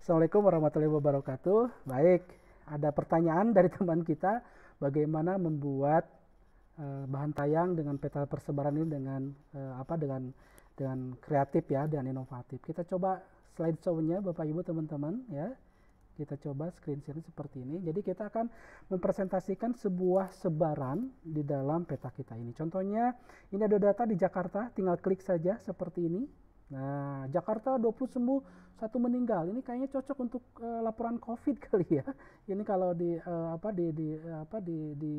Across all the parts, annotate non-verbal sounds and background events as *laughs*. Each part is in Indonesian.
Assalamualaikum warahmatullahi wabarakatuh. Baik, ada pertanyaan dari teman kita, bagaimana membuat uh, bahan tayang dengan peta persebaran ini dengan uh, apa dengan dengan kreatif ya, dengan inovatif. Kita coba slide show nya Bapak Ibu teman-teman ya. Kita coba screen share seperti ini. Jadi kita akan mempresentasikan sebuah sebaran di dalam peta kita ini. Contohnya, ini ada data di Jakarta, tinggal klik saja seperti ini Nah, Jakarta 20 sembuh, satu meninggal. Ini kayaknya cocok untuk uh, laporan COVID *laughs* kali ya. Ini kalau di uh, apa di di apa di di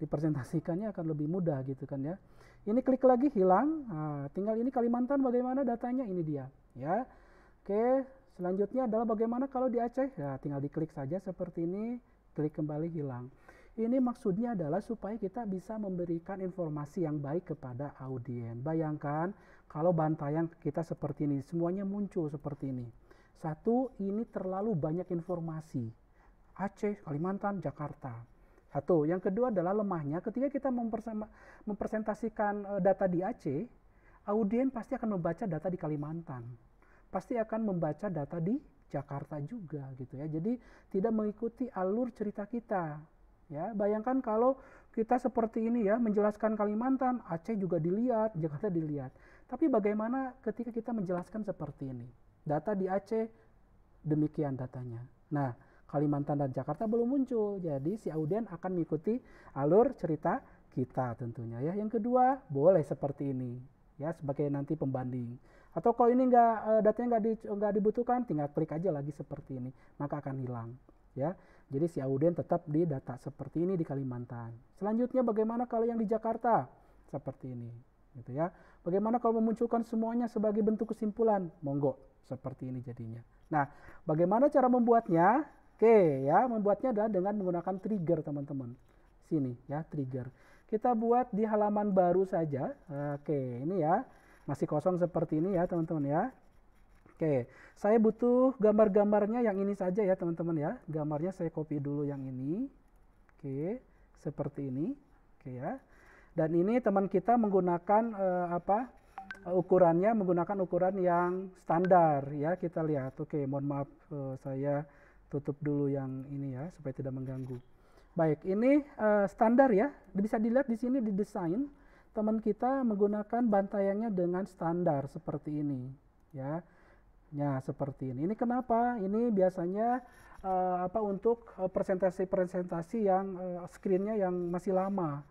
dipresentasikannya akan lebih mudah gitu kan ya. Ini klik lagi hilang. Nah, tinggal ini Kalimantan bagaimana datanya ini dia ya. Oke, selanjutnya adalah bagaimana kalau di Aceh? Ya, tinggal diklik saja seperti ini, klik kembali hilang. Ini maksudnya adalah supaya kita bisa memberikan informasi yang baik kepada audiens. Bayangkan kalau bantayan kita seperti ini, semuanya muncul seperti ini. Satu, ini terlalu banyak informasi. Aceh, Kalimantan, Jakarta. Satu, yang kedua adalah lemahnya ketika kita mempresentasikan eh, data di Aceh, audiens pasti akan membaca data di Kalimantan. Pasti akan membaca data di Jakarta juga gitu ya. Jadi tidak mengikuti alur cerita kita. Ya, bayangkan kalau kita seperti ini ya, menjelaskan Kalimantan, Aceh juga dilihat, Jakarta dilihat. Tapi bagaimana ketika kita menjelaskan seperti ini? Data di Aceh demikian datanya. Nah, Kalimantan dan Jakarta belum muncul. Jadi si audien akan mengikuti alur cerita kita tentunya ya. Yang kedua, boleh seperti ini ya sebagai nanti pembanding. Atau kalau ini enggak eh, datanya nggak dibutuhkan, tinggal klik aja lagi seperti ini, maka akan hilang ya. Jadi si Auden tetap di data seperti ini di Kalimantan. Selanjutnya bagaimana kalau yang di Jakarta seperti ini, gitu ya. Bagaimana kalau memunculkan semuanya sebagai bentuk kesimpulan? Monggo, seperti ini jadinya. Nah, bagaimana cara membuatnya? Oke, ya, membuatnya adalah dengan menggunakan trigger, teman-teman. Sini, ya, trigger. Kita buat di halaman baru saja. Oke, ini ya. Masih kosong seperti ini ya, teman-teman ya. Oke, saya butuh gambar-gambarnya yang ini saja ya teman-teman ya. Gambarnya saya copy dulu yang ini. Oke, seperti ini. Oke ya. Dan ini teman kita menggunakan uh, apa? Uh, ukurannya menggunakan ukuran yang standar ya kita lihat. Oke, mohon maaf uh, saya tutup dulu yang ini ya supaya tidak mengganggu. Baik, ini uh, standar ya. Bisa dilihat di sini di desain teman kita menggunakan bantayannya dengan standar seperti ini ya ya seperti ini. Ini kenapa? Ini biasanya uh, apa untuk eh, presentasi-presentasi yang uh, screennya yang masih lama.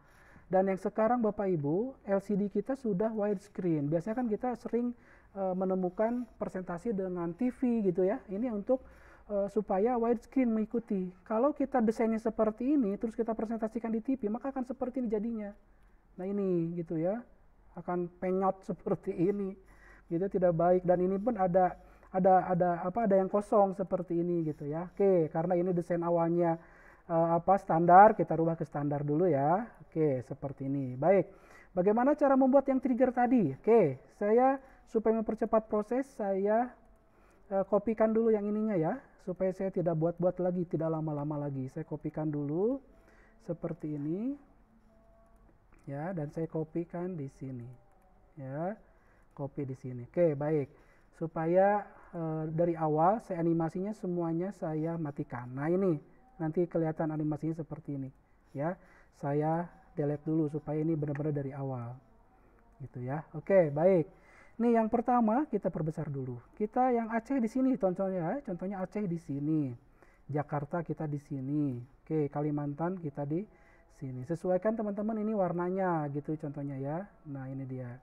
Dan yang sekarang Bapak Ibu, LCD kita sudah widescreen. Biasanya kan kita sering uh, menemukan presentasi dengan TV gitu ya. Ini untuk uh, supaya widescreen mengikuti. Kalau kita desainnya seperti ini, terus kita presentasikan di TV, maka akan seperti ini jadinya. Nah ini gitu ya, akan penyot *laughs* seperti ini. Gitu tidak baik. Dan ini pun ada ada ada apa ada yang kosong seperti ini gitu ya. Oke, karena ini desain awalnya uh, apa standar, kita rubah ke standar dulu ya. Oke, seperti ini. Baik. Bagaimana cara membuat yang trigger tadi? Oke, saya supaya mempercepat proses saya eh, kopikan dulu yang ininya ya supaya saya tidak buat-buat lagi, tidak lama-lama lagi. Saya kopikan dulu seperti ini. Ya, dan saya kopikan di sini. Ya. Kopi di sini. Oke, baik supaya Eh, dari awal saya animasinya semuanya saya matikan. Nah ini nanti kelihatan animasinya seperti ini ya. Saya delete dulu supaya ini benar-benar dari awal gitu ya. Oke baik. Ini yang pertama kita perbesar dulu. Kita yang Aceh di sini contohnya, ya. contohnya Aceh di sini, Jakarta kita di sini, oke Kalimantan kita di sini. Sesuaikan teman-teman ini warnanya gitu contohnya ya. Nah ini dia.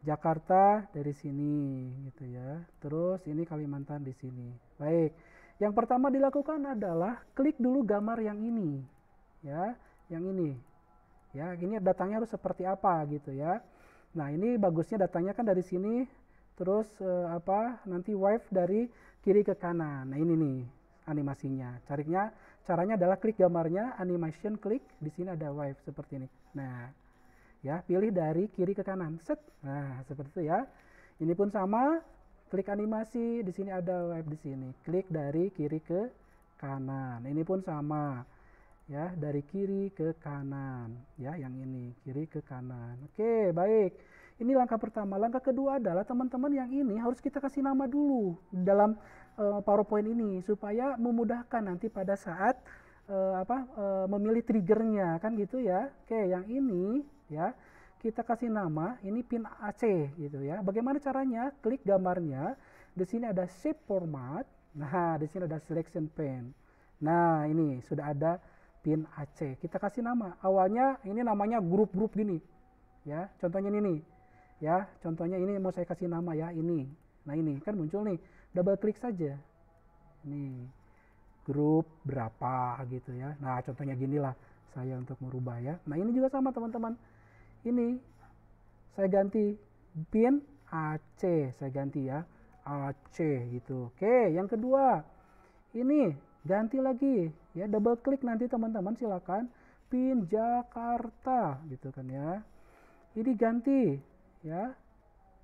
Jakarta dari sini gitu ya. Terus ini Kalimantan di sini. Baik. Yang pertama dilakukan adalah klik dulu gambar yang ini. Ya, yang ini. Ya, ini datangnya harus seperti apa gitu ya. Nah, ini bagusnya datangnya kan dari sini terus eh, apa? Nanti wave dari kiri ke kanan. Nah, ini nih animasinya. Cariknya, caranya adalah klik gambarnya, animation klik, di sini ada wave seperti ini. Nah, ya pilih dari kiri ke kanan set nah seperti itu ya ini pun sama klik animasi di sini ada web di sini klik dari kiri ke kanan ini pun sama ya dari kiri ke kanan ya yang ini kiri ke kanan oke baik ini langkah pertama langkah kedua adalah teman-teman yang ini harus kita kasih nama dulu dalam uh, PowerPoint ini supaya memudahkan nanti pada saat uh, apa uh, memilih triggernya kan gitu ya oke yang ini ya kita kasih nama ini pin AC gitu ya bagaimana caranya klik gambarnya di sini ada shape format nah di sini ada selection pen nah ini sudah ada pin AC kita kasih nama awalnya ini namanya grup-grup gini ya contohnya ini nih ya contohnya ini mau saya kasih nama ya ini nah ini kan muncul nih double klik saja nih grup berapa gitu ya. Nah, contohnya ginilah saya untuk merubah ya. Nah, ini juga sama teman-teman ini saya ganti pin AC saya ganti ya AC gitu oke yang kedua ini ganti lagi ya double klik nanti teman-teman silakan pin Jakarta gitu kan ya ini ganti ya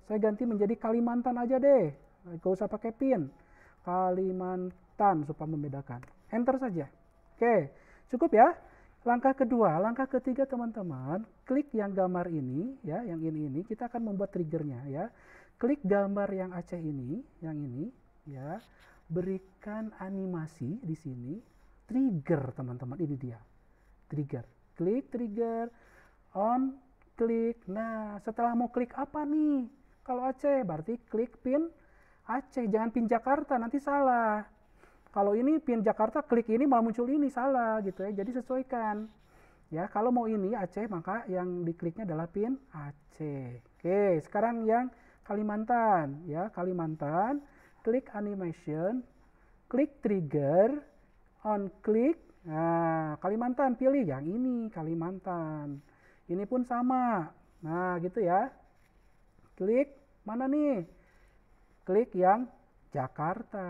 saya ganti menjadi Kalimantan aja deh gak usah pakai pin Kalimantan supaya membedakan enter saja oke cukup ya Langkah kedua, langkah ketiga teman-teman, klik yang gambar ini ya, yang ini ini kita akan membuat triggernya ya. Klik gambar yang Aceh ini, yang ini ya. Berikan animasi di sini, trigger teman-teman, ini dia. Trigger. Klik trigger on klik. Nah, setelah mau klik apa nih? Kalau Aceh berarti klik pin Aceh, jangan pin Jakarta nanti salah kalau ini pin Jakarta klik ini malah muncul ini salah gitu ya jadi sesuaikan ya kalau mau ini Aceh maka yang dikliknya adalah pin Aceh oke sekarang yang Kalimantan ya Kalimantan klik animation klik trigger on click nah Kalimantan pilih yang ini Kalimantan ini pun sama nah gitu ya klik mana nih klik yang Jakarta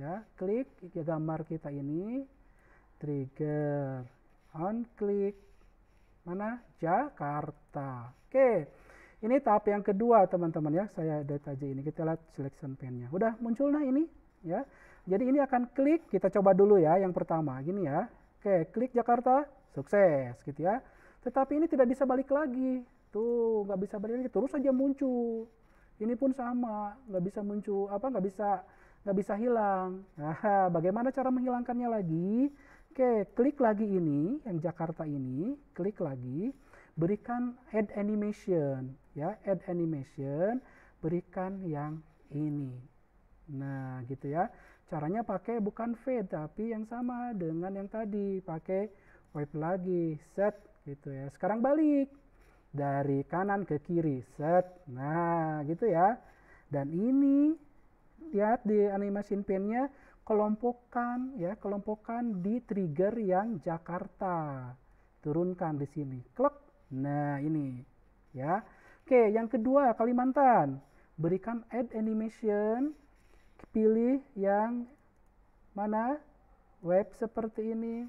ya klik gambar kita ini trigger on click, mana Jakarta oke ini tahap yang kedua teman-teman ya saya edit aja ini kita lihat selection pennya udah muncul nah ini ya jadi ini akan klik kita coba dulu ya yang pertama gini ya oke klik Jakarta sukses gitu ya tetapi ini tidak bisa balik lagi tuh nggak bisa balik lagi terus saja muncul ini pun sama nggak bisa muncul apa nggak bisa nggak bisa hilang nah, bagaimana cara menghilangkannya lagi oke klik lagi ini yang Jakarta ini klik lagi berikan add animation ya add animation berikan yang ini nah gitu ya caranya pakai bukan fade tapi yang sama dengan yang tadi pakai wipe lagi set gitu ya sekarang balik dari kanan ke kiri set nah gitu ya dan ini lihat di animasi pennya kelompokkan ya kelompokkan di trigger yang Jakarta turunkan di sini klik nah ini ya oke yang kedua Kalimantan berikan add animation pilih yang mana web seperti ini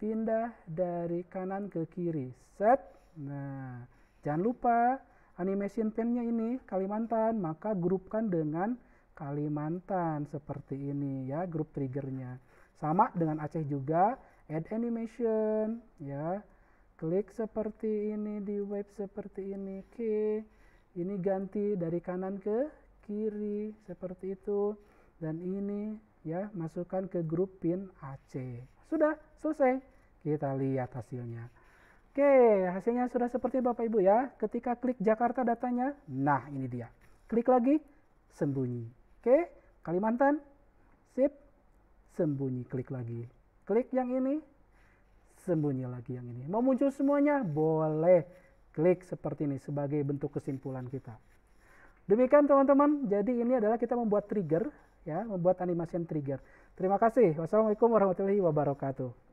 pindah dari kanan ke kiri set Nah, jangan lupa animation pennya ini Kalimantan, maka grupkan dengan Kalimantan seperti ini ya, grup triggernya. Sama dengan Aceh juga, add animation ya. Klik seperti ini di web seperti ini. Oke. Ini ganti dari kanan ke kiri seperti itu dan ini ya masukkan ke grup pin Aceh Sudah selesai. Kita lihat hasilnya. Oke, hasilnya sudah seperti Bapak Ibu ya. Ketika klik Jakarta datanya, nah ini dia. Klik lagi, sembunyi. Oke, Kalimantan, sip, sembunyi. Klik lagi. Klik yang ini, sembunyi lagi yang ini. Mau muncul semuanya? Boleh. Klik seperti ini sebagai bentuk kesimpulan kita. Demikian teman-teman, jadi ini adalah kita membuat trigger, ya, membuat animasi trigger. Terima kasih. Wassalamualaikum warahmatullahi wabarakatuh.